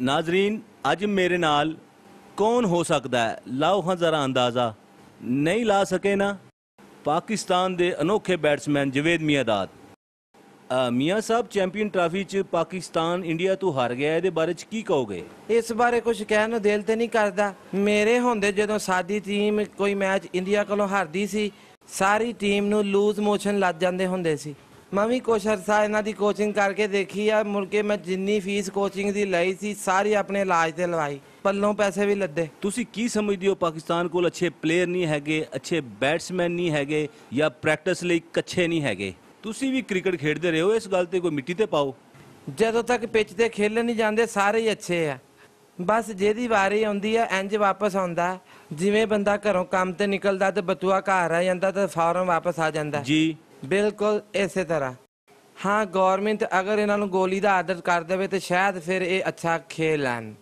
ਨਾਜ਼ਰੀਨ ਅੱਜ ਮੇਰੇ ਨਾਲ ਕੌਣ ਹੋ ਸਕਦਾ ਹੈ ਲਾਓ ਹਾਂ ਜ਼ਰਾ ਅੰਦਾਜ਼ਾ ਨਹੀਂ ਲਾ ਸਕੇ ਨਾ ਪਾਕਿਸਤਾਨ ਦੇ ਅਨੋਖੇ ਬੈਟਸਮੈਨ ਜਵੇਦ ਮੀਆਦਾਦ ਮੀਆਂ ਸਾਹਿਬ ਚੈਂਪੀਅਨ ਟਰਾਫੀ 'ਚ ਪਾਕਿਸਤਾਨ ਇੰਡੀਆ ਤੋਂ ਹਾਰ ਗਿਆ ਇਹਦੇ ਬਾਰੇ 'ਚ ਕੀ ਕਹੋਗੇ ਇਸ ਬਾਰੇ ਕੁਝ ਕਹਿਣ ਨੂੰ ਦਿਲ ਤੇ ਨਹੀਂ ਕਰਦਾ ਮੇਰੇ ਹੁੰਦੇ ਜਦੋਂ ਸਾਡੀ ਟੀਮ ਕੋਈ ਮੈਚ ਇੰਡੀਆ ਕੋਲੋਂ ਹਾਰਦੀ ਸੀ ਸਾਰੀ ਟੀਮ ਨੂੰ ਲੂਜ਼ ਮੋਸ਼ਨ ਲੱਗ ਜਾਂਦੇ ਹੁੰਦੇ ਸੀ ਮੈਂ ਵੀ ਕੁਛ ਅਰਸਾ ਇਹਨਾਂ ਦੀ ਕੋਚਿੰਗ ਕਰਕੇ ਦੇਖੀ ਆ ਮੁੜ ਕੇ ਮੈਂ ਜਿੰਨੀ ਫੀਸ ਕੋਚਿੰਗ ਦੀ ਲਈ ਸੀ ਸਾਰੀ ਆਪਣੇ ਇਲਾਜ ਤੇ ਲਵਾਈ ਪੱਲੋਂ ਪੈਸੇ ਵੀ ਲੱਦੇ ਤੁਸੀਂ ਕੀ ਸਮਝਦੇ ਹੋ ਪਾਕਿਸਤਾਨ ਕੋਲ ਅੱਛੇ ਪਲੇਅਰ ਨਹੀਂ ਹੈਗੇ ਅੱਛੇ ਬੈਟਸਮੈਨ ਨਹੀਂ ਹੈਗੇ ਜਾਂ ਪ੍ਰੈਕਟਿਸ ਲਈ ਕੱਚੇ ਨਹੀਂ ਹੈਗੇ ਤੁਸੀਂ ਵੀ ਕ੍ਰਿਕਟ ਖੇਡਦੇ ਰਹੇ ਹੋ ਇਸ ਗੱਲ ਤੇ ਕੋਈ ਮਿੱਟੀ ਤੇ ਪਾਓ ਜਦੋਂ ਤੱਕ ਪਿੱਚ ਤੇ ਖੇਲਣ ਨਹੀਂ ਜਾਂਦੇ ਸਾਰੇ ਹੀ ਅੱਛੇ ਆ ਬਸ ਜਿਹਦੀ ਵਾਰੀ ਆਉਂਦੀ ਆ ਇੰਜ ਵਾਪਸ ਆਉਂਦਾ ਜਿਵੇਂ ਬੰਦਾ ਘਰੋਂ ਕੰਮ ਤੇ ਨਿਕਲਦਾ ਤੇ ਬਤੂਆ ਘਰ ਆ ਜਾਂਦਾ ਤੇ ਫੌਰਨ ਵਾਪਸ ਆ ਜਾਂਦਾ ਜੀ ਬਿਲਕੁਲ ਇਸੇ ਤਰ੍ਹਾਂ ਹਾਂ ਗਵਰਨਮੈਂਟ ਅਗਰ ਇਹਨਾਂ ਨੂੰ ਗੋਲੀ ਦਾ ਆਦਰ ਕਰ ਦੇਵੇ ਤੇ ਸ਼ਾਇਦ ਫਿਰ ਇਹ ਅੱਛਾ ਖੇਲ ਲੈਣ